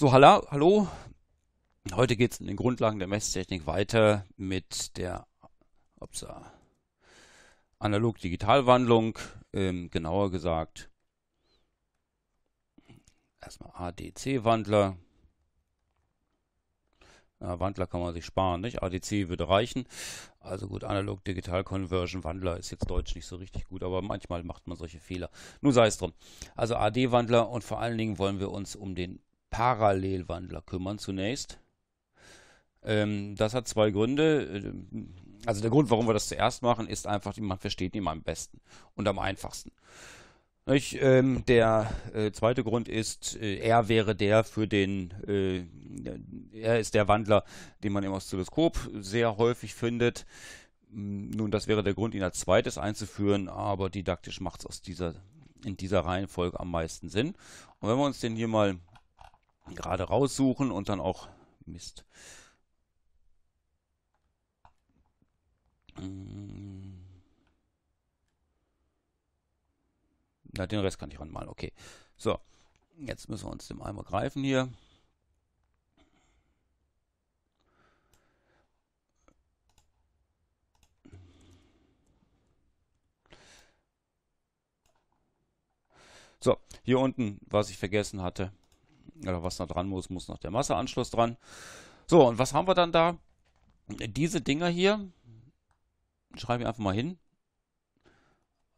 So, hallo, hallo. Heute geht es in den Grundlagen der Messtechnik weiter mit der Analog-Digital-Wandlung, ähm, genauer gesagt erstmal ADC-Wandler. Ja, Wandler kann man sich sparen, nicht? ADC würde reichen. Also gut, Analog-Digital-Conversion, Wandler ist jetzt Deutsch nicht so richtig gut, aber manchmal macht man solche Fehler. Nun sei es drum. Also AD-Wandler und vor allen Dingen wollen wir uns um den Parallelwandler kümmern zunächst. Ähm, das hat zwei Gründe. Also der Grund, warum wir das zuerst machen, ist einfach, man versteht ihn am besten und am einfachsten. Ich, ähm, der äh, zweite Grund ist, äh, er wäre der für den, äh, er ist der Wandler, den man im Oszilloskop sehr häufig findet. Nun, das wäre der Grund, ihn als zweites einzuführen, aber didaktisch macht es dieser, in dieser Reihenfolge am meisten Sinn. Und wenn wir uns den hier mal gerade raussuchen und dann auch Mist. Mm. Na, den Rest kann ich ranmalen. Okay. So, jetzt müssen wir uns dem einmal greifen hier. So, hier unten, was ich vergessen hatte, oder was da dran muss, muss noch der Masseanschluss dran. So, und was haben wir dann da? Diese Dinger hier, schreibe ich einfach mal hin.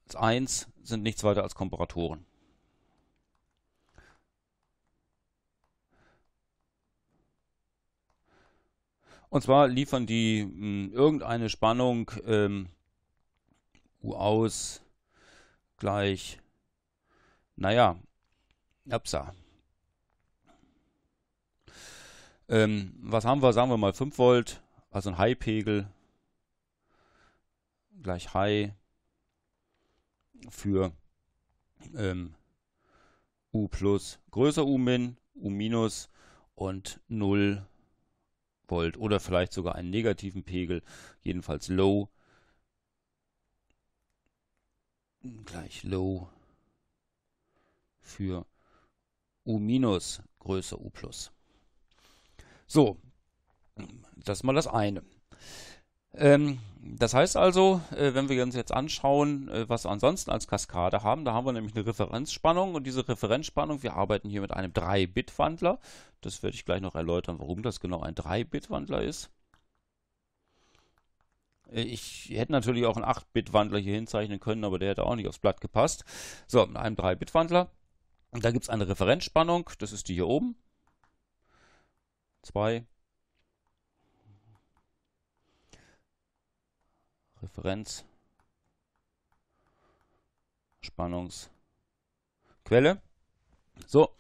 Das 1 sind nichts weiter als Komparatoren. Und zwar liefern die mh, hm, irgendeine Spannung ähm, U aus gleich, naja, Upsa. Ähm, was haben wir? Sagen wir mal 5 Volt, also ein High-Pegel gleich High für ähm, U plus größer U min, U minus und 0 Volt oder vielleicht sogar einen negativen Pegel, jedenfalls Low gleich Low für U minus größer U plus. So, das ist mal das eine. Ähm, das heißt also, äh, wenn wir uns jetzt anschauen, äh, was wir ansonsten als Kaskade haben, da haben wir nämlich eine Referenzspannung und diese Referenzspannung, wir arbeiten hier mit einem 3-Bit-Wandler. Das werde ich gleich noch erläutern, warum das genau ein 3-Bit-Wandler ist. Äh, ich hätte natürlich auch einen 8-Bit-Wandler hier hinzeichnen können, aber der hätte auch nicht aufs Blatt gepasst. So, mit einem 3-Bit-Wandler. Da gibt es eine Referenzspannung, das ist die hier oben. 2. Referenz. Spannungsquelle. So.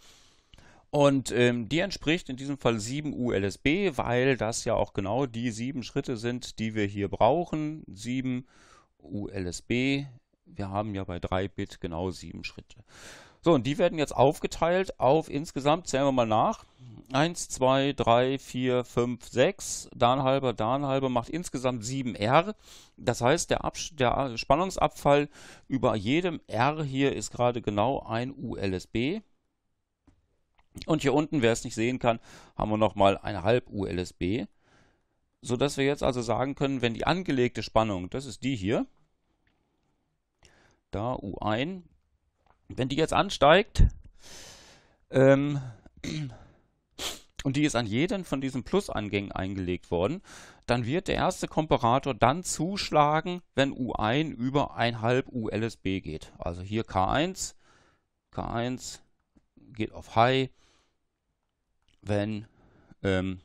Und ähm, die entspricht in diesem Fall 7 ULSB, weil das ja auch genau die sieben Schritte sind, die wir hier brauchen. 7 ULSB. Wir haben ja bei 3 Bit genau sieben Schritte. So, und die werden jetzt aufgeteilt auf insgesamt, zählen wir mal nach, 1, 2, 3, 4, 5, 6, Darnhalber, Darnhalber macht insgesamt 7 R. Das heißt, der, Abs der Spannungsabfall über jedem R hier ist gerade genau ein ULSB. Und hier unten, wer es nicht sehen kann, haben wir nochmal ein halb ULSB. Sodass wir jetzt also sagen können, wenn die angelegte Spannung, das ist die hier, da U1, wenn die jetzt ansteigt ähm, und die ist an jeden von diesen Plusangängen eingelegt worden, dann wird der erste Komparator dann zuschlagen, wenn U1 über 1,5 ULSB geht. Also hier K1, K1 geht auf High, wenn ähm,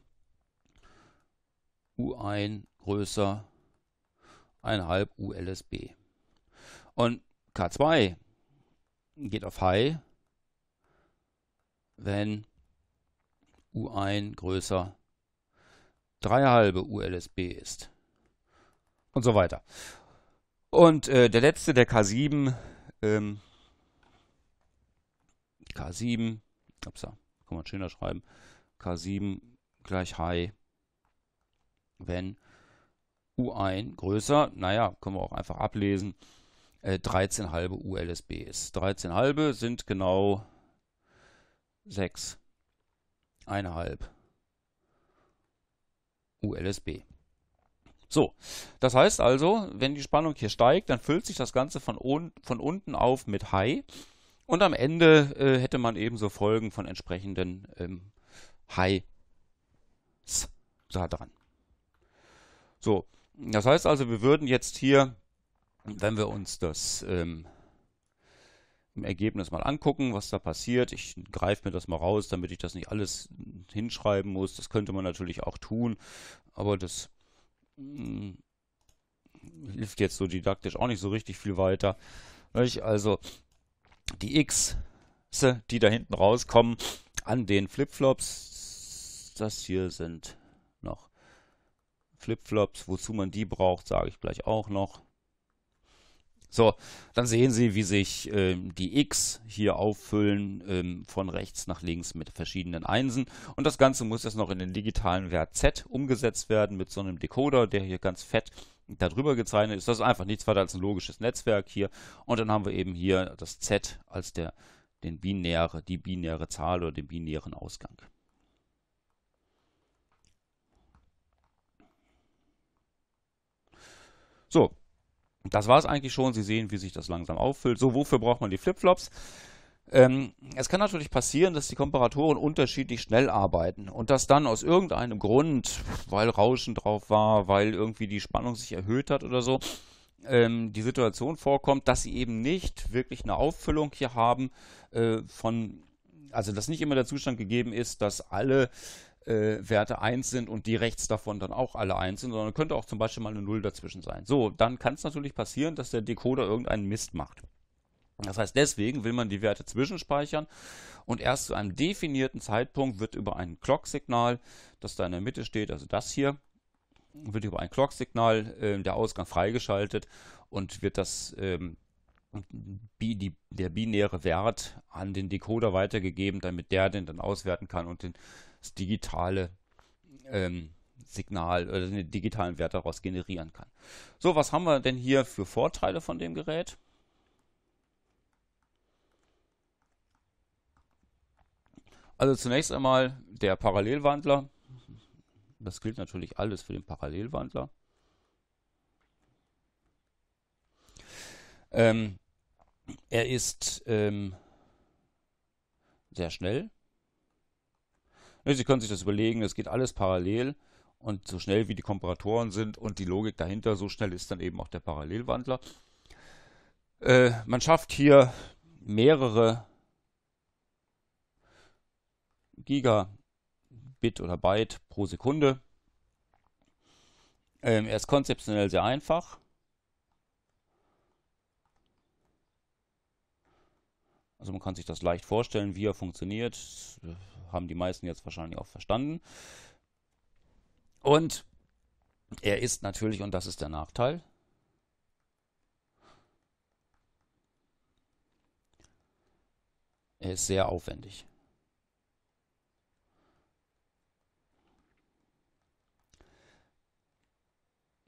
U1 größer 1,5 ULSB. Und K2 geht auf High, wenn U1 größer 3,5 ULSB ist. Und so weiter. Und äh, der letzte, der K7, ähm, K7, upsa, kann man schöner schreiben, K7 gleich High, wenn U1 größer, naja, können wir auch einfach ablesen, äh, 13 halbe ULSB ist. 13 halbe sind genau 6. Eineinhalb ULSB. So, das heißt also, wenn die Spannung hier steigt, dann füllt sich das Ganze von, on, von unten auf mit High und am Ende äh, hätte man eben so Folgen von entsprechenden ähm, Highs da dran. So, das heißt also, wir würden jetzt hier wenn wir uns das ähm, im Ergebnis mal angucken, was da passiert. Ich greife mir das mal raus, damit ich das nicht alles hinschreiben muss. Das könnte man natürlich auch tun, aber das mh, mm, hilft jetzt so didaktisch auch nicht so richtig viel weiter. Nicht? Also die X, die da hinten rauskommen, an den Flipflops, das hier sind noch Flipflops. Wozu man die braucht, sage ich gleich auch noch. So, dann sehen Sie, wie sich äh, die X hier auffüllen ähm, von rechts nach links mit verschiedenen Einsen. Und das Ganze muss jetzt noch in den digitalen Wert Z umgesetzt werden mit so einem Decoder, der hier ganz fett darüber gezeichnet ist. Das ist einfach nichts weiter als ein logisches Netzwerk hier. Und dann haben wir eben hier das Z als der, den binäre, die binäre Zahl oder den binären Ausgang. So, das war es eigentlich schon. Sie sehen, wie sich das langsam auffüllt. So, wofür braucht man die Flipflops? Ähm, es kann natürlich passieren, dass die Komparatoren unterschiedlich schnell arbeiten und dass dann aus irgendeinem Grund, weil Rauschen drauf war, weil irgendwie die Spannung sich erhöht hat oder so, ähm, die Situation vorkommt, dass sie eben nicht wirklich eine Auffüllung hier haben äh, von, also dass nicht immer der Zustand gegeben ist, dass alle äh, Werte 1 sind und die rechts davon dann auch alle 1 sind, sondern könnte auch zum Beispiel mal eine 0 dazwischen sein. So, dann kann es natürlich passieren, dass der Decoder irgendeinen Mist macht. Das heißt, deswegen will man die Werte zwischenspeichern und erst zu einem definierten Zeitpunkt wird über ein Clock-Signal, das da in der Mitte steht, also das hier, wird über ein Clock-Signal äh, der Ausgang freigeschaltet und wird das ähm, bi, die, der binäre Wert an den Decoder weitergegeben, damit der den dann auswerten kann und den das digitale ähm, Signal oder äh, den digitalen Wert daraus generieren kann. So, was haben wir denn hier für Vorteile von dem Gerät? Also zunächst einmal der Parallelwandler. Das gilt natürlich alles für den Parallelwandler. Ähm, er ist ähm, sehr schnell. Sie können sich das überlegen, es geht alles parallel. Und so schnell wie die Komparatoren sind und die Logik dahinter, so schnell ist dann eben auch der Parallelwandler. Äh, man schafft hier mehrere Gigabit oder Byte pro Sekunde. Ähm, er ist konzeptionell sehr einfach. Also man kann sich das leicht vorstellen, wie er funktioniert haben die meisten jetzt wahrscheinlich auch verstanden. Und er ist natürlich, und das ist der Nachteil, er ist sehr aufwendig.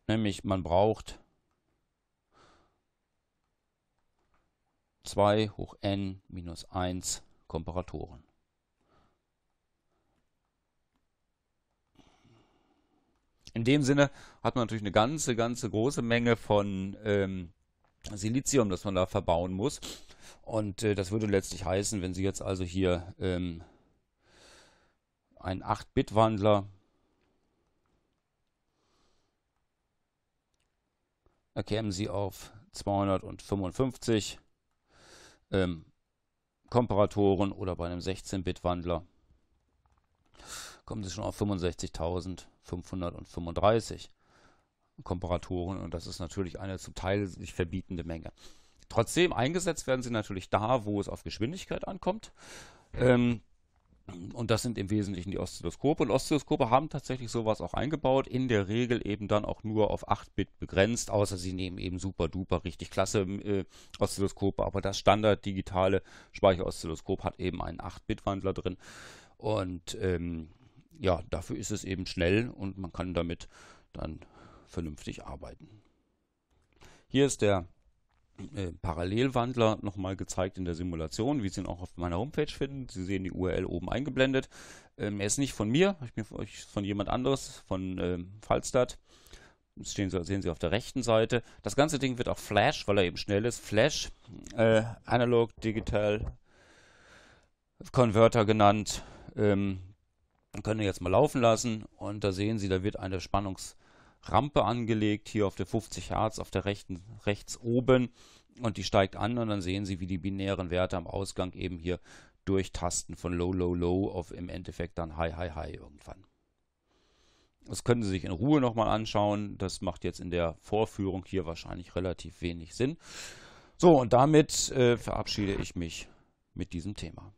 Nämlich man braucht 2 hoch n minus 1 Komparatoren. In dem Sinne hat man natürlich eine ganze, ganze große Menge von ähm, Silizium, das man da verbauen muss. Und äh, das würde letztlich heißen, wenn Sie jetzt also hier ähm, einen 8-Bit-Wandler da kämen Sie auf 255 ähm, Komparatoren oder bei einem 16-Bit-Wandler kommen Sie schon auf 65.000. 535 Komparatoren und das ist natürlich eine zum Teil sich verbietende Menge. Trotzdem eingesetzt werden sie natürlich da, wo es auf Geschwindigkeit ankommt. Ähm, und das sind im Wesentlichen die Oszilloskope. Und Oszilloskope haben tatsächlich sowas auch eingebaut. In der Regel eben dann auch nur auf 8-Bit begrenzt, außer sie nehmen eben super duper richtig klasse ähm, äh, Oszilloskope. Aber das Standard digitale Speicheroszilloskop hat eben einen 8-Bit-Wandler drin. Und ähm, ja, dafür ist es eben schnell und man kann damit dann vernünftig arbeiten. Hier ist der äh, Parallelwandler nochmal gezeigt in der Simulation, wie Sie ihn auch auf meiner Homepage finden. Sie sehen die URL oben eingeblendet. Ähm, er ist nicht von mir, ich bin von, von jemand anderes, von ähm, Falstad. Das stehen Sie, sehen Sie auf der rechten Seite. Das ganze Ding wird auch Flash, weil er eben schnell ist. Flash, äh, Analog Digital Converter genannt. Ähm, können wir jetzt mal laufen lassen und da sehen Sie, da wird eine Spannungsrampe angelegt, hier auf der 50 Hertz, auf der rechten, rechts oben und die steigt an und dann sehen Sie, wie die binären Werte am Ausgang eben hier durchtasten von low, low, low auf im Endeffekt dann high, high, high irgendwann. Das können Sie sich in Ruhe nochmal anschauen. Das macht jetzt in der Vorführung hier wahrscheinlich relativ wenig Sinn. So, und damit äh, verabschiede ich mich mit diesem Thema.